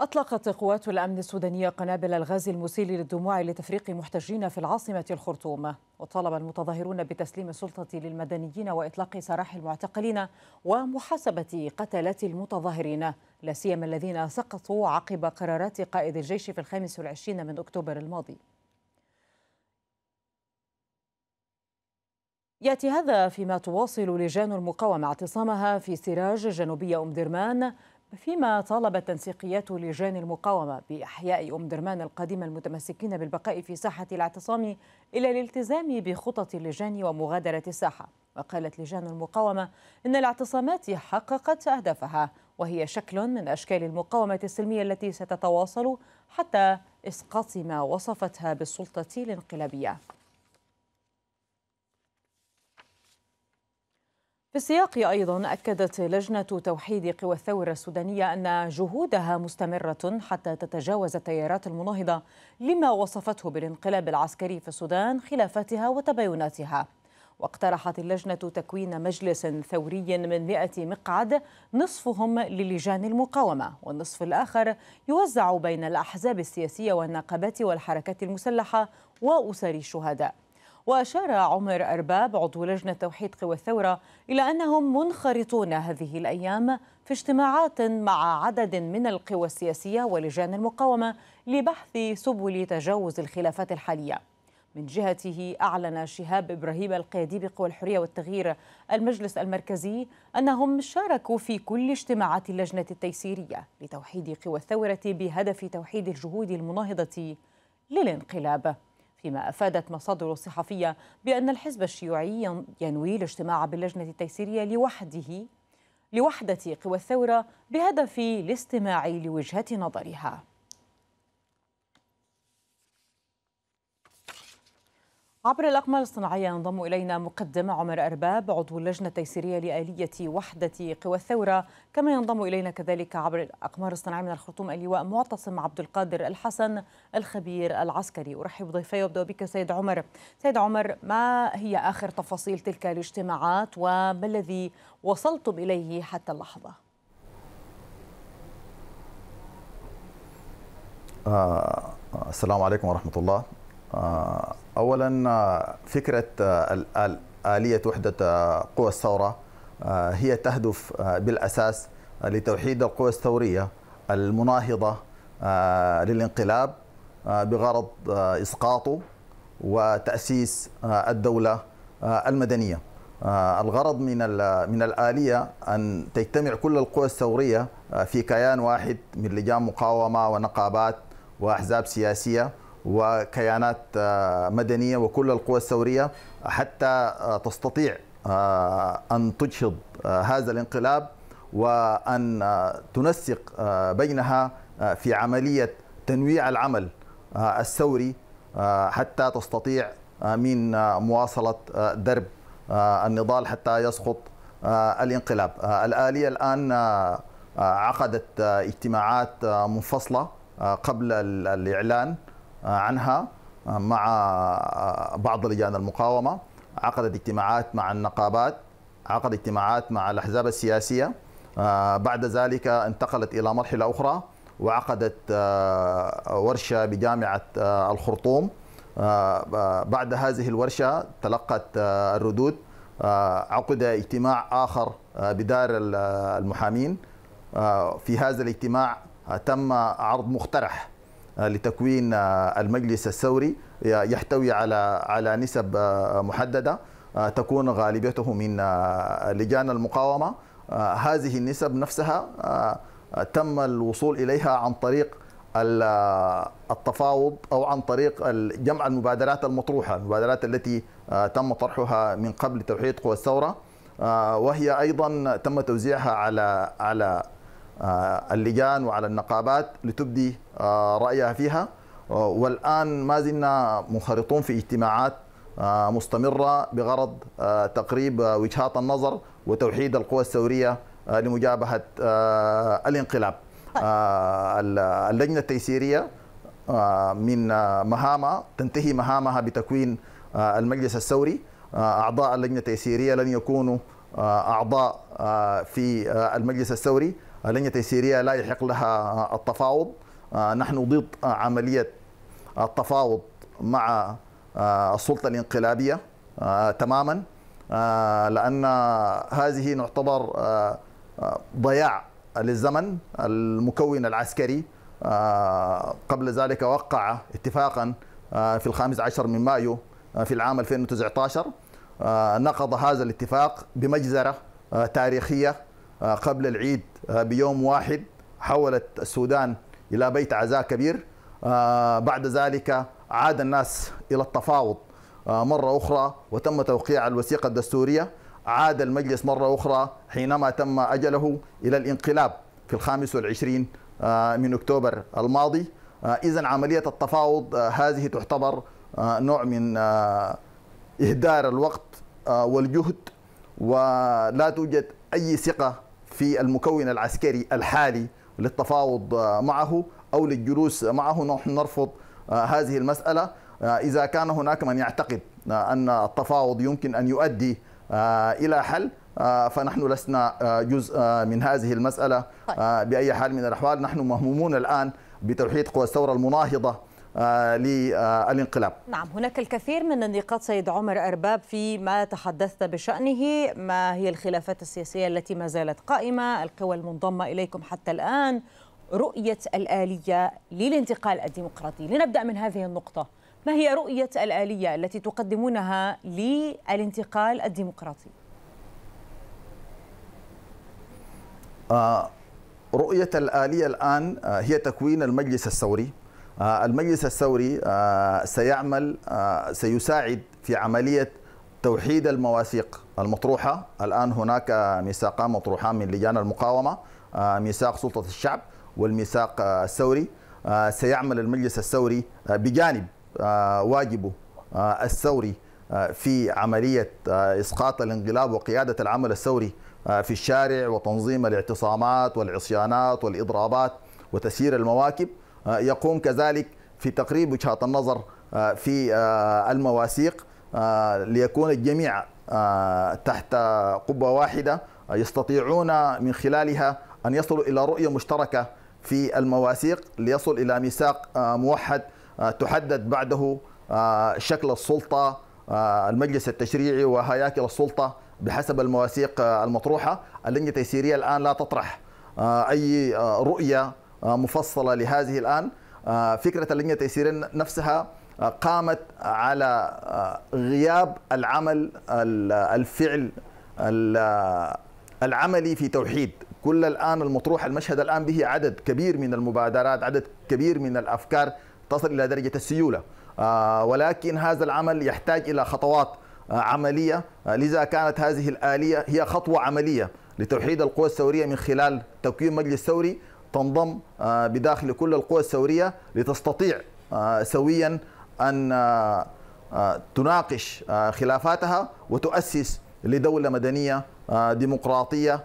أطلقت قوات الأمن السودانية قنابل الغاز المسيل للدموع لتفريق محتجين في العاصمة الخرطوم وطالب المتظاهرون بتسليم السلطة للمدنيين وإطلاق سراح المعتقلين ومحاسبة قتلات المتظاهرين لا سيما الذين سقطوا عقب قرارات قائد الجيش في الخامس والعشرين من أكتوبر الماضي ياتي هذا فيما تواصل لجان المقاومه اعتصامها في سراج جنوبي ام درمان فيما طالبت تنسيقيات لجان المقاومة بإحياء أم درمان القديمة المتمسكين بالبقاء في ساحة الاعتصام إلى الالتزام بخطط اللجان ومغادرة الساحة وقالت لجان المقاومة إن الاعتصامات حققت أهدافها وهي شكل من أشكال المقاومة السلمية التي ستتواصل حتى إسقاط ما وصفتها بالسلطة الانقلابية في السياق أيضا أكدت لجنة توحيد قوى الثورة السودانية أن جهودها مستمرة حتى تتجاوز التيارات المناهضة لما وصفته بالانقلاب العسكري في السودان خلافاتها وتبايناتها واقترحت اللجنة تكوين مجلس ثوري من 100 مقعد نصفهم للجان المقاومة والنصف الآخر يوزع بين الأحزاب السياسية والنقابات والحركات المسلحة وأسر الشهداء وأشار عمر أرباب عضو لجنة توحيد قوى الثورة إلى أنهم منخرطون هذه الأيام في اجتماعات مع عدد من القوى السياسية ولجان المقاومة لبحث سبل تجاوز الخلافات الحالية من جهته أعلن شهاب إبراهيم القيادي بقوى الحرية والتغيير المجلس المركزي أنهم شاركوا في كل اجتماعات اللجنة التيسيرية لتوحيد قوى الثورة بهدف توحيد الجهود المناهضة للانقلاب فيما أفادت مصادر صحفية بأن الحزب الشيوعي ينوي الاجتماع باللجنة التيسيرية لوحده لوحدة قوى الثورة بهدف الاستماع لوجهة نظرها عبر الأقمار الصناعية ينضم إلينا مقدم عمر أرباب عضو اللجنة التيسيرية لآلية وحدة قوى الثورة كما ينضم إلينا كذلك عبر الأقمار الصناعية من الخرطوم اللواء معتصم عبد القادر الحسن الخبير العسكري أرحب بضيفي وأبدأ بك سيد عمر سيد عمر ما هي آخر تفاصيل تلك الاجتماعات وما الذي وصلتم إليه حتى اللحظة؟ آه, آه، السلام عليكم ورحمة الله آه، اولا آه، فكره آه، اليه وحده قوى الثوره هي تهدف بالاساس لتوحيد القوى الثوريه المناهضه للانقلاب بغرض اسقاطه وتاسيس الدوله المدنيه الغرض من من الاليه ان تجتمع كل القوى الثوريه في كيان واحد من لجان مقاومه ونقابات واحزاب سياسيه وكيانات آه، مدنيه وكل القوى الثوريه حتى آه، تستطيع آه، ان تجهض هذا الانقلاب وان تنسق بينها في عمليه تنويع العمل الثوري حتى تستطيع من مواصله درب النضال حتى يسقط الانقلاب الآلية الآن عقدت اجتماعات منفصلة قبل الإعلان آه، عنها آه، مع آه، بعض لجان المقاومة عقدت اجتماعات مع النقابات عقد اجتماعات مع الأحزاب السياسية بعد ذلك انتقلت إلى مرحلة أخرى وعقدت ورشة بجامعة الخرطوم بعد هذه الورشة تلقت الردود عقد اجتماع آخر بدار المحامين في هذا الاجتماع تم عرض مقترح لتكوين المجلس الثوري يحتوي على على نسب آه، محدده آه، تكون غالبيته من آه، لجان المقاومه هذه النسب نفسها تم الوصول اليها عن طريق التفاوض او عن طريق جمع المبادرات المطروحه، المبادرات التي تم طرحها من قبل توحيد قوى الثوره وهي ايضا تم توزيعها على على آه، اللجان وعلى النقابات لتبدي آه، رأيها فيها آه، والآن ما زلنا منخرطون في اجتماعات مستمرة بغرض تقريب وجهات النظر وتوحيد القوى الثورية لمجابهة الانقلاب اللجنة التيسيرية من مهامها تنتهي مهامها بتكوين المجلس الثوري أعضاء اللجنة التيسيرية لن يكونوا أعضاء في المجلس الثوري لجنة سيريا لا يحق لها التفاوض آه، نحن ضد عملية التفاوض مع آه، السلطة الانقلابية آه، تماما لأن هذه نعتبر ضياع للزمن المكون العسكري قبل ذلك وقع اتفاقا في الخامس عشر من مايو في العام 2019 نقض هذا الاتفاق بمجزرة تاريخية آه، قبل العيد آه، بيوم واحد حولت السودان إلى بيت عزاء كبير آه، بعد ذلك عاد الناس إلى التفاوض مرة أخرى وتم توقيع الوثيقة الدستورية عاد المجلس مرة أخرى حينما تم أجله إلى الانقلاب في الخامس والعشرين من أكتوبر الماضي إذا عملية التفاوض هذه تعتبر نوع من إهدار الوقت والجهد ولا توجد أي ثقة في المكون العسكري الحالي للتفاوض آه، معه أو للجلوس معه نحن نرفض آه، هذه المسألة آه، إذا كان هناك من يعتقد أن التفاوض يمكن أن يؤدي إلى حل فنحن لسنا جزء من هذه المسألة بأي حال من الأحوال نحن مهمومون الآن بتوحيد قوى الثورة المناهضة آه، للانقلاب نعم هناك الكثير من النقاط سيد عمر أرباب فيما تحدثت بشأنه ما هي الخلافات السياسية التي ما زالت قائمة القوى المنضمة إليكم حتى الآن رؤية الآلية للانتقال الديمقراطي لنبدأ من هذه النقطة ما هي رؤية الآلية التي تقدمونها للانتقال الديمقراطي؟ آه، رؤية الآلية الآن آه، هي تكوين المجلس الثوري آه، المجلس الثوري آه، سيعمل آه، سيساعد في عملية توحيد المواثيق المطروحة الآن هناك ميثاقان مطروحان من لجان المقاومة ميثاق سلطة الشعب والميثاق الثوري سيعمل المجلس الثوري بجانب واجبه الثوري في عملية إسقاط الانقلاب وقيادة العمل الثوري في الشارع وتنظيم الاعتصامات والعصيانات والإضرابات وتسيير المواكب آه، يقوم كذلك في تقريب وجهات النظر آه، في آه، المواثيق ليكون الجميع تحت قبة واحدة يستطيعون من خلالها أن يصلوا إلى رؤية مشتركة في المواثيق ليصل إلى ميثاق موحد تحدد بعده شكل السلطة المجلس التشريعي وهياكل السلطة بحسب المواثيق المطروحة اللجنة التيسيرية الآن لا تطرح أي رؤية آه، مفصله لهذه الان آه، فكره اللجنه التيسيريه نفسها آه، قامت على غياب العمل الفعل العملي في توحيد كل الان المطروح المشهد الان به عدد كبير من المبادرات عدد كبير من الافكار تصل الى درجه السيوله ولكن هذا العمل يحتاج الى خطوات عمليه لذا كانت هذه الاليه هي خطوه عمليه لتوحيد القوى الثوريه من خلال تكوين مجلس ثوري تنضم آه، بداخل كل القوى الثورية لتستطيع آه، سويا أن آه، تناقش خلافاتها وتؤسس لدولة مدنية ديمقراطية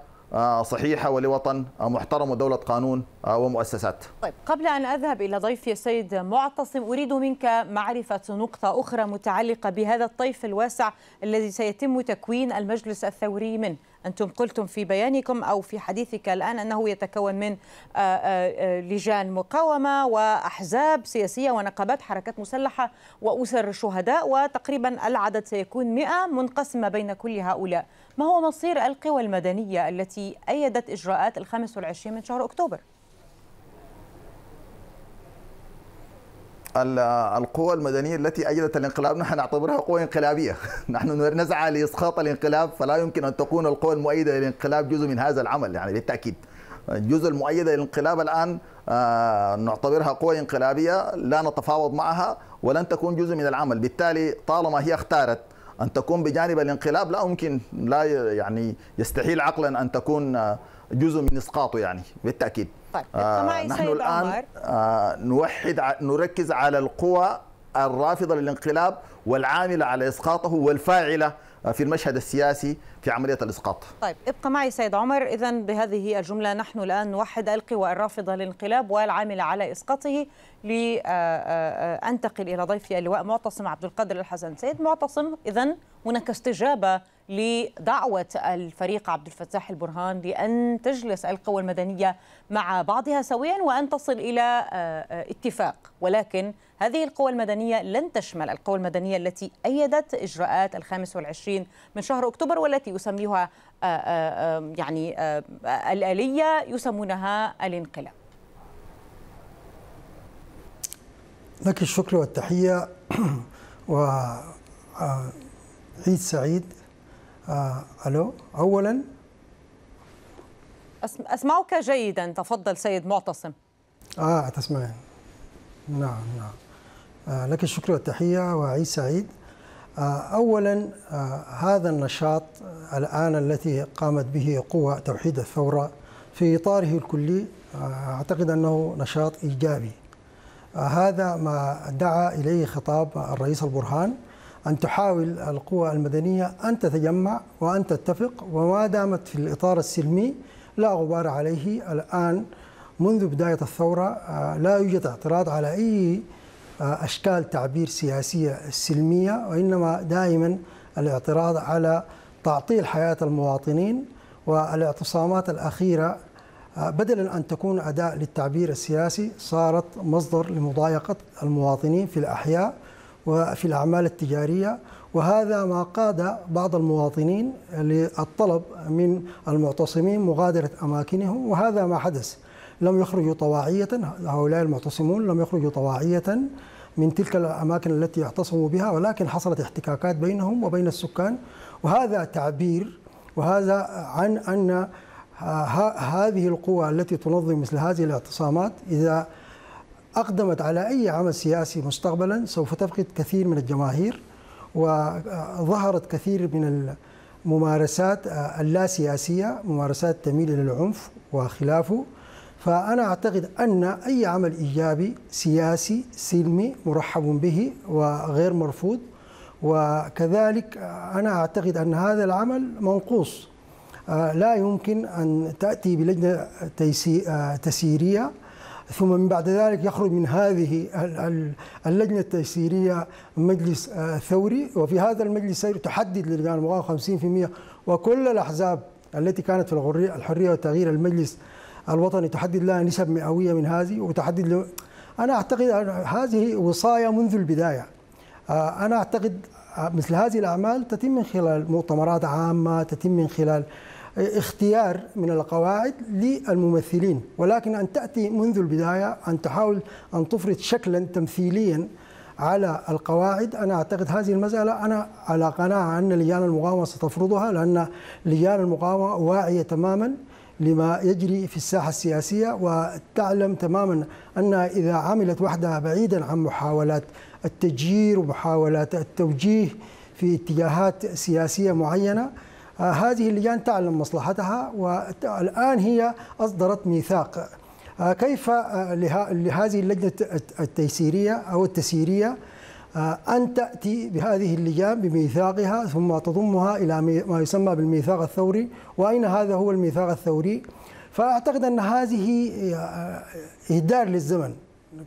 صحيحة ولوطن محترم ودولة قانون ومؤسسات طيب قبل أن أذهب إلى ضيفي السيد معتصم أريد منك معرفة نقطة أخرى متعلقة بهذا الطيف الواسع الذي سيتم تكوين المجلس الثوري منه أنتم قلتم في بيانكم أو في حديثك الآن أنه يتكون من آه، آه، آه، لجان مقاومة وأحزاب سياسية ونقابات حركات مسلحة وأسر شهداء وتقريبا العدد سيكون مئة منقسمة بين كل هؤلاء ما هو مصير القوى المدنية التي أيدت إجراءات الخامس والعشرين من شهر أكتوبر؟ القوى المدنية التي أجدت الانقلاب نحن نعتبرها قوى انقلابية نحن نسعى لإسقاط الانقلاب فلا يمكن أن تكون القوى المؤيدة للانقلاب جزء من هذا العمل يعني بالتأكيد الجزء المؤيدة للانقلاب الآن آه، نعتبرها قوى انقلابية لا نتفاوض معها ولن تكون جزء من العمل بالتالي طالما هي اختارت أن تكون بجانب الانقلاب لا يمكن لا يعني يستحيل عقلا أن تكون آه، جزء من إسقاطه يعني بالتأكيد طيب آه نحن الآن آه نوحد نركز على القوى الرافضة للانقلاب والعاملة على إسقاطه والفاعلة آه، في المشهد السياسي في عملية الإسقاط طيب ابقى معي سيد عمر إذا بهذه الجملة نحن الآن نوحد القوى الرافضة للانقلاب والعاملة على إسقاطه لأنتقل آه، آه، إلى ضيفي اللواء معتصم عبد القادر الحسن سيد معتصم إذا هناك استجابة لدعوة الفريق عبد الفتاح البرهان لأن تجلس القوى المدنية مع بعضها سويا وأن تصل إلى آه، اتفاق ولكن هذه القوى المدنية لن تشمل القوى المدنية التي أيدت إجراءات الخامس والعشرين من شهر أكتوبر والتي أسميها آه، آه، يعني الآلية يسمونها الانقلاب لك الشكر والتحية وعيد سعيد آه الو اولا اسمعك جيدا تفضل سيد معتصم اه تسمعين نعم نعم آه لك الشكر والتحيه وعيد سعيد آه، اولا آه، هذا النشاط الان التي قامت به قوى توحيد الثوره في اطاره الكلي آه، اعتقد انه نشاط ايجابي هذا ما دعا اليه خطاب الرئيس البرهان أن تحاول القوى المدنية أن تتجمع وأن تتفق وما دامت في الإطار السلمي لا غبار عليه الآن منذ بداية الثورة آه، لا يوجد اعتراض على أي آه، أشكال تعبير سياسية سلمية وإنما دائما الاعتراض على تعطيل حياة المواطنين والاعتصامات الأخيرة آه، بدلا أن تكون أداء للتعبير السياسي صارت مصدر لمضايقة المواطنين في الأحياء وفي الأعمال التجارية وهذا ما قاد بعض المواطنين للطلب من المعتصمين مغادرة أماكنهم وهذا ما حدث لم يخرجوا طواعية هؤلاء المعتصمون لم يخرجوا طواعية من تلك الأماكن التي اعتصموا بها ولكن حصلت احتكاكات بينهم وبين السكان وهذا تعبير وهذا عن أن هذه القوى التي تنظم مثل هذه الاعتصامات إذا أقدمت على أي عمل سياسي مستقبلا سوف تفقد كثير من الجماهير وظهرت كثير من الممارسات اللاسياسية ممارسات تميل إلى العنف وخلافه فأنا أعتقد أن أي عمل إيجابي سياسي سلمي مرحب به وغير مرفوض وكذلك أنا أعتقد أن هذا العمل منقوص آه، لا يمكن أن تأتي بلجنة آه، تسييرية ثم من بعد ذلك يخرج من هذه اللجنة التيسيرية مجلس آه، ثوري وفي هذا المجلس تحدد للجان المقاومة 50% وكل الأحزاب التي كانت في الحرية والتغيير المجلس الوطني تحدد لها نسب مئوية من هذه وتحدد أنا أعتقد هذه وصاية منذ البداية آه، أنا أعتقد آه، مثل هذه الأعمال تتم من خلال مؤتمرات عامة تتم من خلال اختيار من القواعد للممثلين ولكن أن تأتي منذ البداية أن تحاول أن تفرض شكلا تمثيليا على القواعد أنا أعتقد هذه المسألة أنا على قناعة أن لجان المقاومة ستفرضها لأن لجان المقاومة واعية تماما لما يجري في الساحة السياسية وتعلم تماما أنها إذا عملت وحدها بعيدا عن محاولات التجيير ومحاولات التوجيه في اتجاهات سياسية معينة هذه اللجان تعلم مصلحتها والآن هي أصدرت ميثاق آه، كيف آه، لهذه اللجنة التيسيرية أو التسييرية آه، أن تأتي بهذه اللجان بميثاقها ثم تضمها إلى ما يسمى بالميثاق الثوري وأين هذا هو الميثاق الثوري فأعتقد أن هذه إهدار للزمن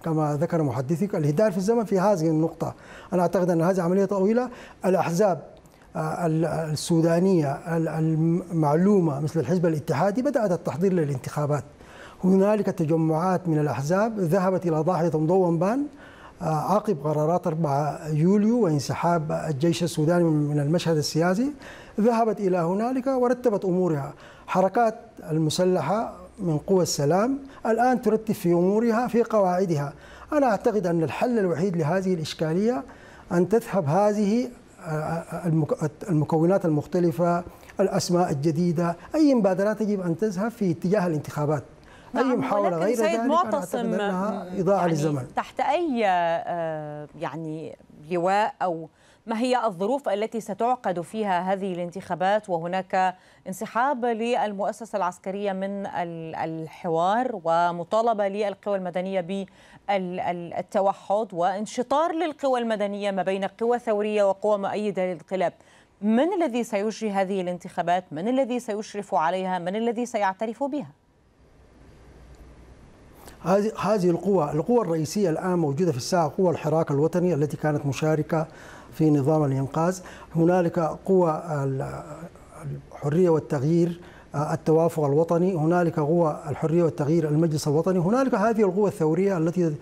كما ذكر محدثك الإهدار في الزمن في هذه النقطة أنا أعتقد أن هذه عملية طويلة الأحزاب آه، السودانية المعلومة مثل الحزب الاتحادي بدأت التحضير للانتخابات هنالك تجمعات من الأحزاب ذهبت إلى ضاحية مضوم بان آه، عقب قرارات 4 يوليو وانسحاب الجيش السوداني من المشهد السياسي ذهبت إلى هنالك ورتبت أمورها حركات المسلحة من قوى السلام الآن ترتب في أمورها في قواعدها أنا أعتقد أن الحل الوحيد لهذه الإشكالية أن تذهب هذه المكونات المختلفة الأسماء الجديدة أي مبادرات يجب أن تذهب في اتجاه الانتخابات نعم أي محاولة غير سيد ذلك معتصم أنها آه، إضاعة يعني للزمن تحت أي آه، يعني لواء أو ما هي الظروف التي ستعقد فيها هذه الانتخابات وهناك انسحاب للمؤسسة العسكرية من الحوار ومطالبة للقوى المدنية بالتوحد وانشطار للقوى المدنية ما بين قوى ثورية وقوى مؤيدة للانقلاب من الذي سيجري هذه الانتخابات؟ من الذي سيشرف عليها؟ من الذي سيعترف بها؟ هذه القوى القوى الرئيسية الآن موجودة في الساحة قوى الحراك الوطني التي كانت مشاركة في نظام الإنقاذ هنالك قوى الحرية والتغيير آه، التوافق الوطني هنالك قوى الحرية والتغيير المجلس الوطني هنالك هذه القوى الثورية التي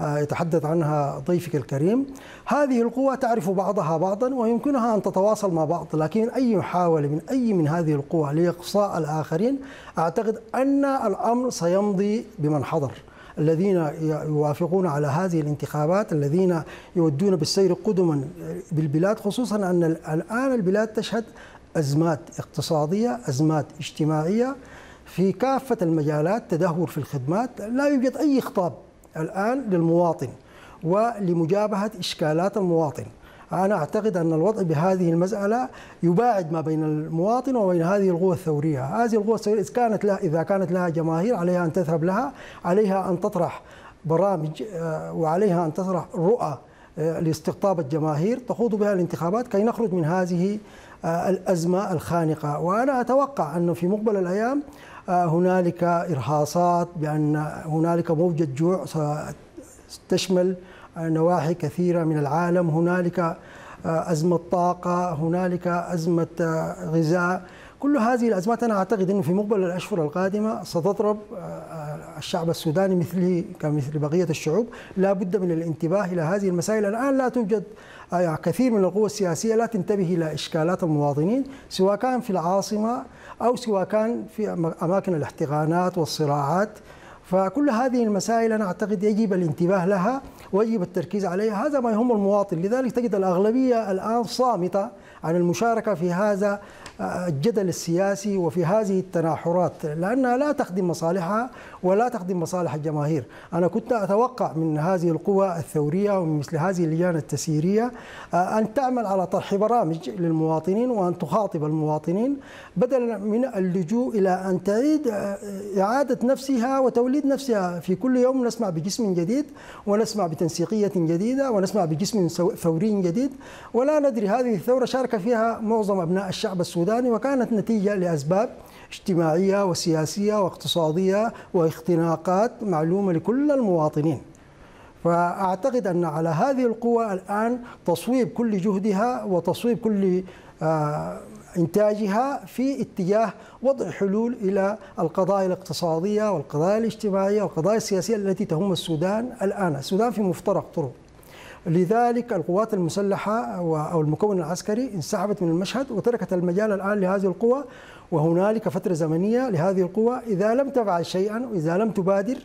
آه، يتحدث عنها ضيفك الكريم هذه القوى تعرف بعضها بعضا ويمكنها أن تتواصل مع بعض لكن أي محاولة من أي من هذه القوى لإقصاء الآخرين أعتقد أن الأمر سيمضي بمن حضر الذين يوافقون على هذه الانتخابات الذين يودون بالسير قدما بالبلاد خصوصا أن الآن البلاد تشهد أزمات اقتصادية أزمات اجتماعية في كافة المجالات تدهور في الخدمات لا يوجد أي خطاب الآن للمواطن ولمجابهة إشكالات المواطن أنا أعتقد أن الوضع بهذه المسألة يباعد ما بين المواطن وبين هذه القوى الثورية هذه القوى الثورية إذا كانت لها, إذا كانت لها جماهير عليها أن تذهب لها عليها أن تطرح برامج آه، وعليها أن تطرح رؤى آه، لاستقطاب الجماهير تخوض بها الانتخابات كي نخرج من هذه آه، الأزمة الخانقة وأنا أتوقع أنه في مقبل الأيام هنالك إرهاصات بأن هنالك موجة جوع ستشمل نواحي كثيرة من العالم هنالك آه، أزمة طاقة هنالك أزمة آه، غذاء كل هذه الأزمات أنا أعتقد أنه في مقبل الأشهر القادمة ستضرب آه، الشعب السوداني مثله كمثل بقية الشعوب لا بد من الانتباه إلى هذه المسائل الآن لا توجد كثير من القوى السياسية لا تنتبه إلى إشكالات المواطنين سواء كان في العاصمة أو سواء كان في أماكن الاحتقانات والصراعات فكل هذه المسائل أنا أعتقد يجب الانتباه لها ويجب التركيز عليها هذا ما يهم المواطن لذلك تجد الأغلبية الآن صامتة عن المشاركة في هذا الجدل السياسي وفي هذه التناحرات لأنها لا تخدم مصالحها ولا تخدم مصالح الجماهير أنا كنت أتوقع من هذه القوى الثورية ومن مثل هذه اللجان التسييرية آه، أن تعمل على طرح برامج للمواطنين وأن تخاطب المواطنين بدلا من اللجوء إلى أن تعيد آه، إعادة نفسها وتوليد نفسها في كل يوم نسمع بجسم جديد ونسمع بتنسيقية جديدة ونسمع بجسم ثوري جديد ولا ندري هذه الثورة شارك فيها معظم أبناء الشعب السوري السوداني وكانت نتيجة لأسباب اجتماعية وسياسية واقتصادية واختناقات معلومة لكل المواطنين فأعتقد أن على هذه القوى الآن تصويب كل جهدها وتصويب كل آه، إنتاجها في اتجاه وضع حلول إلى القضايا الاقتصادية والقضايا الاجتماعية والقضايا السياسية التي تهم السودان الآن السودان في مفترق طرق لذلك القوات المسلحة أو المكون العسكري انسحبت من المشهد وتركت المجال الآن لهذه القوى وهنالك فترة زمنية لهذه القوى إذا لم تفعل شيئا وإذا لم تبادر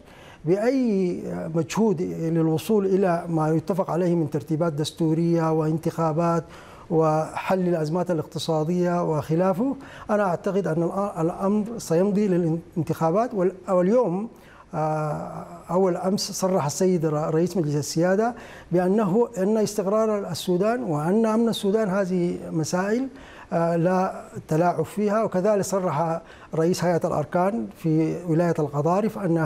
بأي مجهود للوصول إلى ما يتفق عليه من ترتيبات دستورية وانتخابات وحل الأزمات الاقتصادية وخلافه أنا أعتقد أن الأمر سيمضي للانتخابات واليوم آه، أول أمس صرح السيد رئيس مجلس السيادة بأنه أن استقرار السودان وأن أمن السودان هذه مسائل آه، لا تلاعب فيها وكذلك صرح رئيس هيئة الأركان في ولاية القضارف أن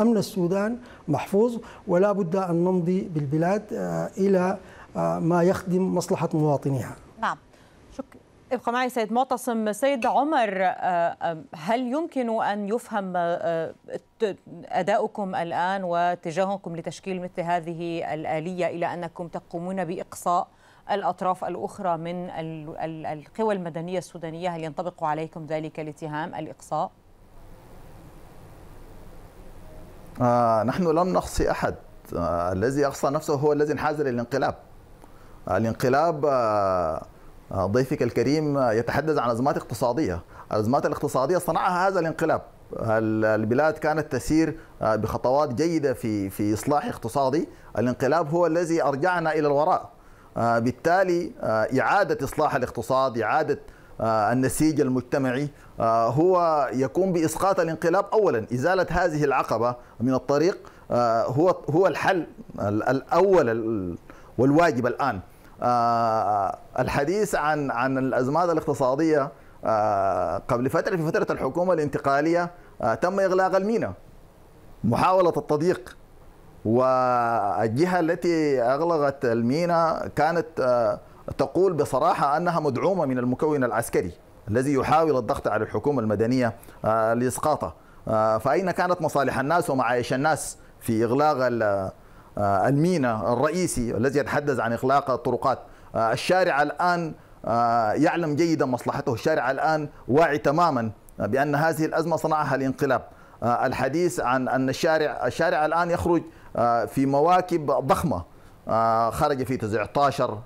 أمن السودان محفوظ ولا بد أن نمضي بالبلاد آه، إلى ما يخدم مصلحة مواطنيها نعم ابقى معي سيد معتصم سيد عمر آه، آه، هل يمكن أن يفهم آه، أداؤكم الآن واتجاهكم لتشكيل مثل هذه الآلية إلى أنكم تقومون بإقصاء الأطراف الأخرى من القوى المدنية السودانية هل ينطبق عليكم ذلك الاتهام الإقصاء؟ آه نحن لم نقصي أحد آه الذي أقصى نفسه هو الذي انحاز للانقلاب الانقلاب آه آه، ضيفك الكريم يتحدث عن أزمات اقتصادية الأزمات الاقتصادية صنعها هذا الانقلاب البلاد كانت تسير آه، بخطوات جيدة في في إصلاح اقتصادي الانقلاب هو الذي أرجعنا إلى الوراء آه، بالتالي إعادة إصلاح الاقتصاد إعادة النسيج المجتمعي هو يقوم بإسقاط الانقلاب أولا إزالة هذه العقبة من الطريق هو هو الحل الأول والواجب الآن آه، الحديث عن عن الازمات الاقتصاديه آه، قبل فتره في فتره الحكومه الانتقاليه آه، تم اغلاق المينا محاوله التضييق والجهه التي اغلقت المينا كانت تقول بصراحه انها مدعومه من المكون العسكري الذي يحاول الضغط على الحكومه المدنيه لاسقاطه فاين كانت مصالح الناس ومعايش الناس في اغلاق آه، المينا الرئيسي الذي يتحدث عن إغلاق الطرقات آه، الشارع الآن آه، يعلم جيدا مصلحته الشارع الآن واعي تماما بأن هذه الأزمة صنعها الانقلاب الحديث عن أن الشارع الشارع الآن يخرج في مواكب ضخمة خرج في 19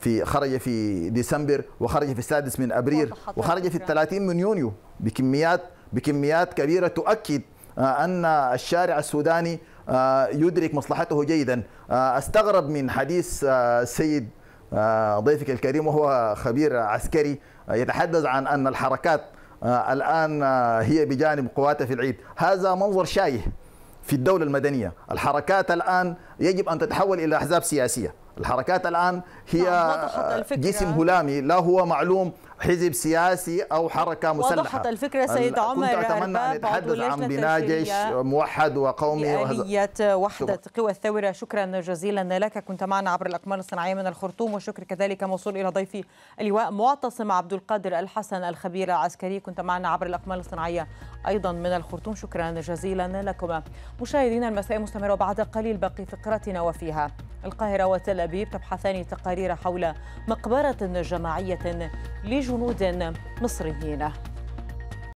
في خرج في ديسمبر وخرج في السادس من أبريل وخرج في 30 من يونيو بكميات بكميات كبيرة تؤكد أن الشارع السوداني آه، يدرك مصلحته جيدا آه، استغرب من حديث السيد آه، ضيفك الكريم وهو خبير عسكري يتحدث عن ان الحركات الان هي بجانب قواتها في العيد هذا منظر شايه في الدولة المدنية الحركات الآن يجب أن تتحول إلى أحزاب سياسية الحركات الآن هي نعم، جسم هلامي لا هو معلوم حزب سياسي او حركه مسلحه وضحت الفكره سيد عمر كنت اتمنى ان اتحدث عن بناء جيش موحد وقومي وهذا وحده قوى الثوره شكرا جزيلا لك كنت معنا عبر الاقمار الصناعيه من الخرطوم وشكر كذلك موصول الى ضيفي اللواء معتصم عبد القادر الحسن الخبير العسكري كنت معنا عبر الاقمار الصناعيه ايضا من الخرطوم شكرا جزيلا لكما مشاهدينا المساء مستمره وبعد قليل باقي فقرتنا وفيها القاهره وتل ابيب تبحثان تقارير حول مقبره جماعيه لجو جنود مصريين